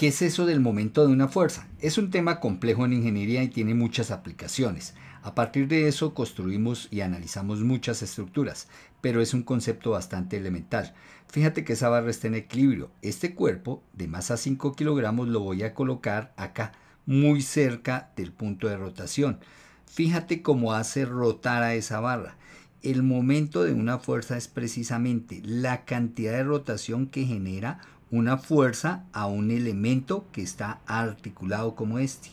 ¿Qué es eso del momento de una fuerza? Es un tema complejo en ingeniería y tiene muchas aplicaciones. A partir de eso construimos y analizamos muchas estructuras, pero es un concepto bastante elemental. Fíjate que esa barra está en equilibrio. Este cuerpo de masa 5 kilogramos lo voy a colocar acá, muy cerca del punto de rotación. Fíjate cómo hace rotar a esa barra. El momento de una fuerza es precisamente la cantidad de rotación que genera una fuerza a un elemento que está articulado como este.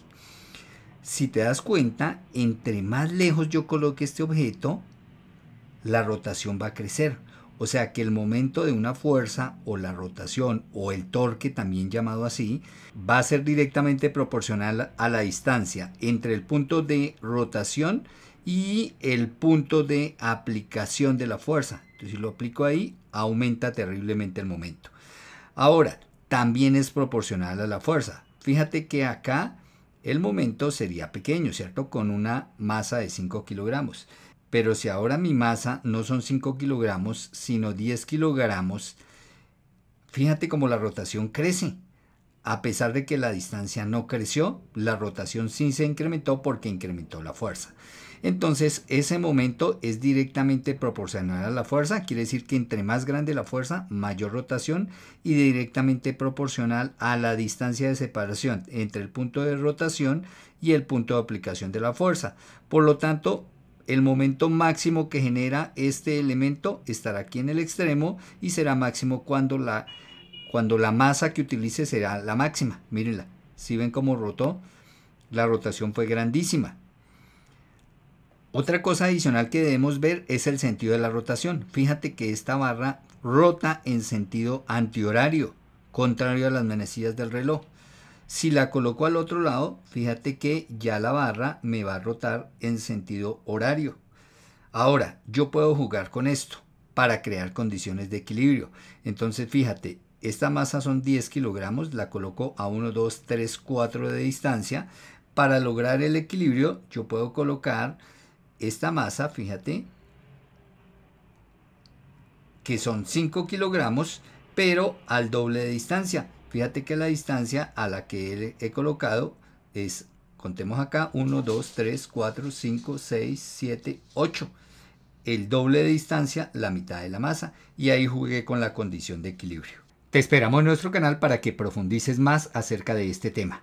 Si te das cuenta, entre más lejos yo coloque este objeto, la rotación va a crecer. O sea que el momento de una fuerza o la rotación o el torque, también llamado así, va a ser directamente proporcional a la distancia entre el punto de rotación y el punto de aplicación de la fuerza. Entonces si lo aplico ahí, aumenta terriblemente el momento. Ahora, también es proporcional a la fuerza. Fíjate que acá el momento sería pequeño, ¿cierto? Con una masa de 5 kilogramos. Pero si ahora mi masa no son 5 kilogramos, sino 10 kilogramos, fíjate cómo la rotación crece. A pesar de que la distancia no creció, la rotación sí se incrementó porque incrementó la fuerza. Entonces, ese momento es directamente proporcional a la fuerza, quiere decir que entre más grande la fuerza, mayor rotación y directamente proporcional a la distancia de separación entre el punto de rotación y el punto de aplicación de la fuerza. Por lo tanto, el momento máximo que genera este elemento estará aquí en el extremo y será máximo cuando la cuando la masa que utilice será la máxima. Mírenla, si ven cómo rotó, la rotación fue grandísima. Otra cosa adicional que debemos ver es el sentido de la rotación. Fíjate que esta barra rota en sentido antihorario, contrario a las manecillas del reloj. Si la coloco al otro lado, fíjate que ya la barra me va a rotar en sentido horario. Ahora, yo puedo jugar con esto para crear condiciones de equilibrio. Entonces, fíjate, esta masa son 10 kilogramos, la coloco a 1, 2, 3, 4 de distancia. Para lograr el equilibrio yo puedo colocar esta masa, fíjate, que son 5 kilogramos, pero al doble de distancia. Fíjate que la distancia a la que he colocado es, contemos acá, 1, 2, 3, 4, 5, 6, 7, 8 el doble de distancia, la mitad de la masa, y ahí jugué con la condición de equilibrio. Te esperamos en nuestro canal para que profundices más acerca de este tema.